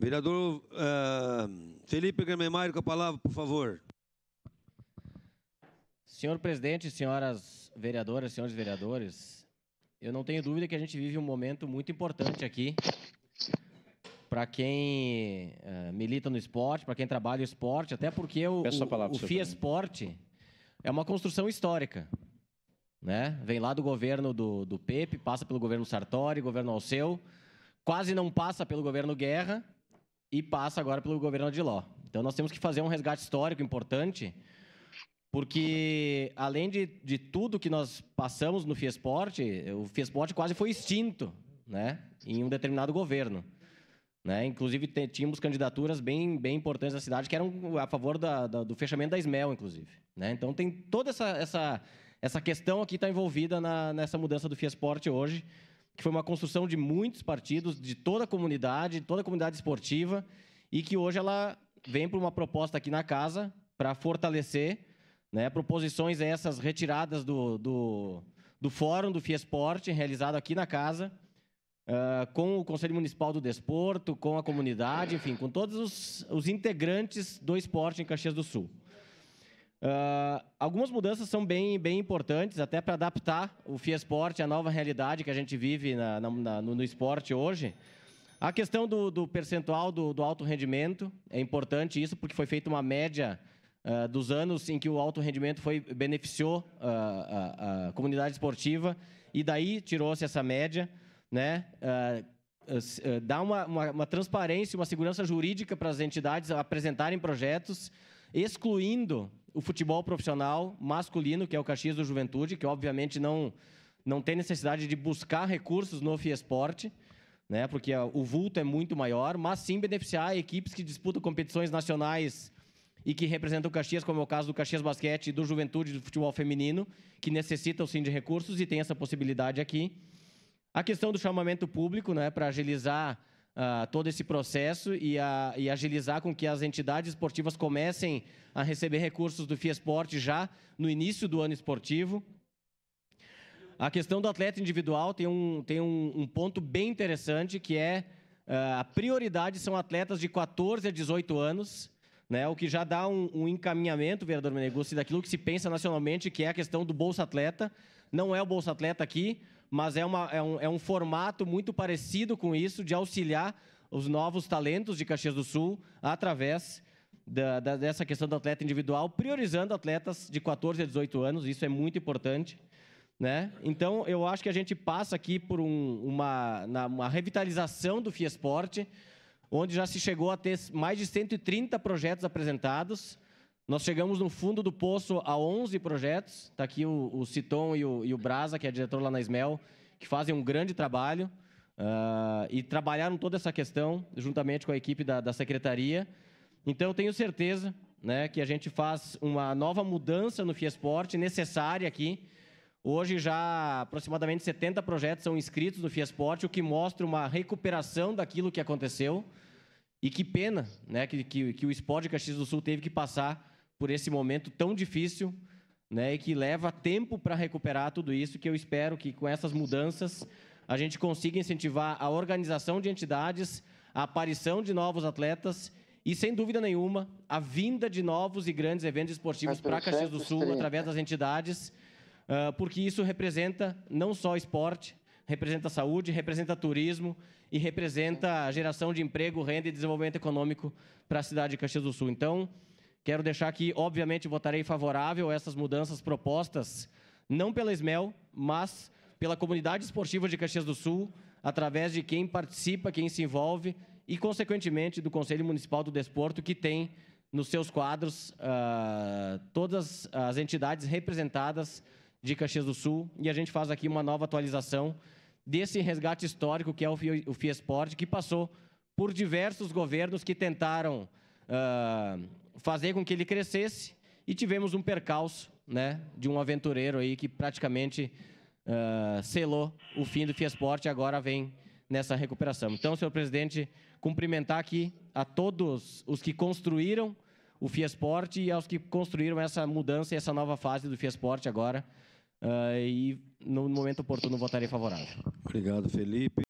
Vereador uh, Felipe Grememário, com a palavra, por favor. Senhor presidente, senhoras vereadoras, senhores vereadores, eu não tenho dúvida que a gente vive um momento muito importante aqui para quem uh, milita no esporte, para quem trabalha o esporte, até porque o, o, o FIA Esporte é uma construção histórica. Né? Vem lá do governo do, do Pepe, passa pelo governo Sartori, governo Alceu, quase não passa pelo governo Guerra, e passa agora pelo governo de Ló. Então nós temos que fazer um resgate histórico importante, porque além de, de tudo que nós passamos no Fiesport, o Fiesport quase foi extinto né, em um determinado governo. Né? Inclusive, tínhamos candidaturas bem, bem importantes da cidade que eram a favor da, da, do fechamento da Esmel, inclusive. Né? Então, tem toda essa, essa, essa questão aqui está envolvida na, nessa mudança do Fiesport hoje que foi uma construção de muitos partidos, de toda a comunidade, toda a comunidade esportiva, e que hoje ela vem para uma proposta aqui na casa para fortalecer né, proposições essas retiradas do, do, do fórum do Fiesporte, realizado aqui na casa, uh, com o Conselho Municipal do Desporto, com a comunidade, enfim, com todos os, os integrantes do esporte em Caxias do Sul. Ah, algumas mudanças são bem, bem importantes, até para adaptar o Esporte à nova realidade que a gente vive na, na, no, no, esporte hoje. A questão do, do percentual do, do, alto rendimento é importante isso, porque foi feita uma média uh, dos anos em que o alto rendimento foi, beneficiou uh, a, a, comunidade esportiva, e daí tirou-se essa média. Né? dá uma, uma, uma transparência, uma segurança jurídica para as entidades apresentarem projetos, excluindo o futebol profissional masculino, que é o Caxias do Juventude, que obviamente não, não tem necessidade de buscar recursos no Fiesporte, né, porque o vulto é muito maior, mas sim beneficiar equipes que disputam competições nacionais e que representam o Caxias, como é o caso do Caxias Basquete, do Juventude do Futebol Feminino, que necessitam sim de recursos e tem essa possibilidade aqui. A questão do chamamento público, né, para agilizar uh, todo esse processo e, a, e, agilizar com que as entidades esportivas comecem a receber recursos do FIESPORT já no início do ano esportivo. A questão do atleta individual tem um, tem um, um ponto bem interessante, que é uh, a prioridade são atletas de 14 a 18 anos, né, o que já dá um, um encaminhamento, vereador Meneguzzi, daquilo que se pensa nacionalmente, que é a questão do Bolsa Atleta. Não é o Bolsa Atleta aqui, mas é, uma, é, um, é um formato muito parecido com isso, de auxiliar os novos talentos de Caxias do Sul através da, da, dessa questão do atleta individual, priorizando atletas de 14 a 18 anos, isso é muito importante. Né? Então, eu acho que a gente passa aqui por um, uma, uma revitalização do FIESporte, onde já se chegou a ter mais de 130 projetos apresentados, nós chegamos no fundo do poço a 11 projetos. Está aqui o, o Citon e o, e o Brasa, que é diretor lá na Esmel, que fazem um grande trabalho uh, e trabalharam toda essa questão juntamente com a equipe da, da secretaria. Então, tenho certeza né, que a gente faz uma nova mudança no Fiesport necessária aqui. Hoje já aproximadamente 70 projetos são inscritos no Fiesport, o que mostra uma recuperação daquilo que aconteceu. E que pena né, que, que, que o Esporte Caxias do Sul teve que passar por esse momento tão difícil, né, e que leva tempo para recuperar tudo isso, que eu espero que com essas mudanças a gente consiga incentivar a organização de entidades, a aparição de novos atletas e, sem dúvida nenhuma, a vinda de novos e grandes eventos esportivos para Caxias do Sul através das entidades, ah, porque isso representa não só esporte, representa saúde, representa turismo e representa a geração de emprego, renda e desenvolvimento econômico para a cidade de Caxias do Sul. Então, Quero deixar que, obviamente, votarei favorável a essas mudanças propostas, não pela Esmel, mas pela comunidade esportiva de Caxias do Sul, através de quem participa, quem se envolve e, consequentemente, do Conselho Municipal do Desporto, que tem nos seus quadros uh, todas as entidades representadas de Caxias do Sul. E a gente faz aqui uma nova atualização desse resgate histórico que é o Fiesport, que passou por diversos governos que tentaram uh, fazer com que ele crescesse e tivemos um percalço né, de um aventureiro aí que praticamente uh, selou o fim do Fiesport e agora vem nessa recuperação. Então, senhor presidente, cumprimentar aqui a todos os que construíram o Fiesport e aos que construíram essa mudança e essa nova fase do Fiesport agora. Uh, e no momento oportuno votarei favorável. Obrigado, Felipe.